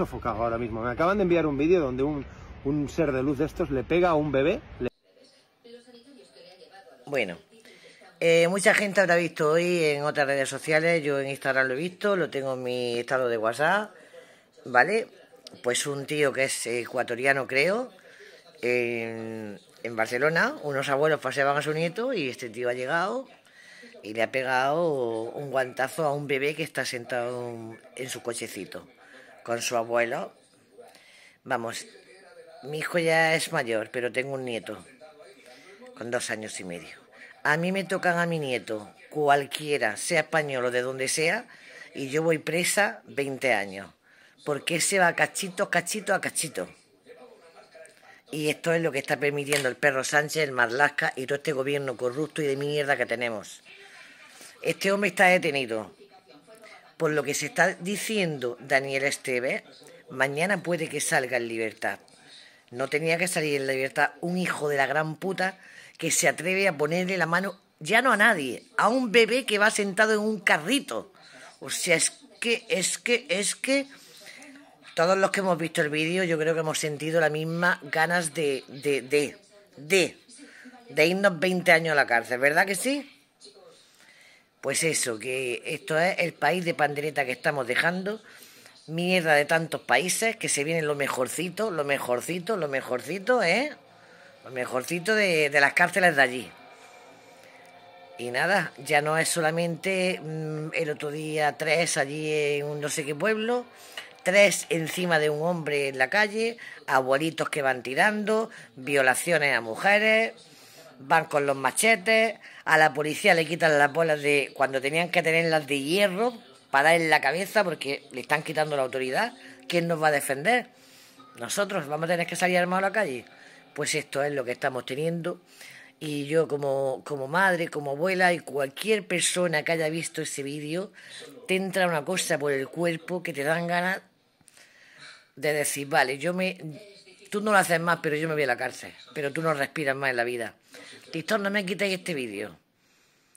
sofocado ahora mismo. Me acaban de enviar un vídeo donde un, un ser de luz de estos le pega a un bebé. Bueno, eh, mucha gente habrá visto hoy en otras redes sociales, yo en Instagram lo he visto, lo tengo en mi estado de WhatsApp, ¿vale? Pues un tío que es ecuatoriano, creo, en Barcelona, unos abuelos paseaban a su nieto y este tío ha llegado y le ha pegado un guantazo a un bebé que está sentado en su cochecito con su abuelo. Vamos, mi hijo ya es mayor, pero tengo un nieto con dos años y medio. A mí me tocan a mi nieto, cualquiera, sea español o de donde sea, y yo voy presa 20 años, porque se va cachito, cachito a cachito. Y esto es lo que está permitiendo el perro Sánchez, el Marlasca y todo este gobierno corrupto y de mierda que tenemos. Este hombre está detenido, por lo que se está diciendo Daniel Esteves, mañana puede que salga en libertad. No tenía que salir en libertad un hijo de la gran puta que se atreve a ponerle la mano ya no a nadie, a un bebé que va sentado en un carrito. O sea, es que, es que, es que todos los que hemos visto el vídeo yo creo que hemos sentido las mismas ganas de, de, de, de, de irnos 20 años a la cárcel, ¿verdad que sí? Pues eso, que esto es el país de pandereta que estamos dejando, mierda de tantos países, que se vienen lo mejorcito, lo mejorcito, lo mejorcito, ¿eh? Lo mejorcito de, las cárceles de allí. Y nada, ya no es solamente mm, el otro día tres allí en un no sé qué pueblo, tres encima de un hombre en la calle, abuelitos que van tirando, violaciones a mujeres van con los machetes, a la policía le quitan las bolas de cuando tenían que tenerlas de hierro para en la cabeza porque le están quitando la autoridad. ¿Quién nos va a defender? Nosotros vamos a tener que salir armados a la calle. Pues esto es lo que estamos teniendo. Y yo como, como madre, como abuela y cualquier persona que haya visto ese vídeo, te entra una cosa por el cuerpo que te dan ganas de decir, vale, yo me tú no lo haces más, pero yo me voy a la cárcel. Pero tú no respiras más en la vida. Listo, no me quitáis este vídeo,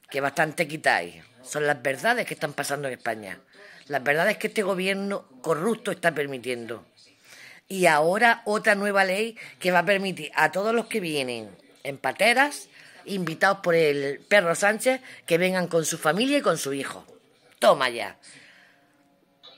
que bastante quitáis. Son las verdades que están pasando en España. Las verdades que este gobierno corrupto está permitiendo. Y ahora otra nueva ley que va a permitir a todos los que vienen en pateras, invitados por el perro Sánchez, que vengan con su familia y con su hijo. Toma ya.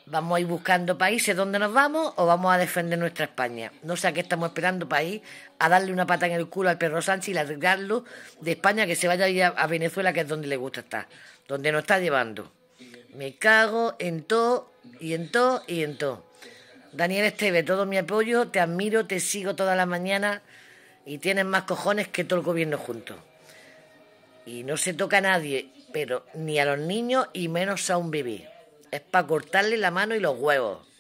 Vamos a ir buscando países donde nos vamos o vamos a defender nuestra España. No sé a qué estamos esperando para ir a darle una pata en el culo al perro Sánchez y largarlo de España que se vaya a a Venezuela, que es donde le gusta estar, donde nos está llevando. Me cago en todo y en todo y en todo. Daniel Esteve, todo mi apoyo, te admiro, te sigo toda la mañana y tienes más cojones que todo el gobierno junto. Y no se toca a nadie, pero ni a los niños y menos a un bebé es para cortarle la mano y los huevos.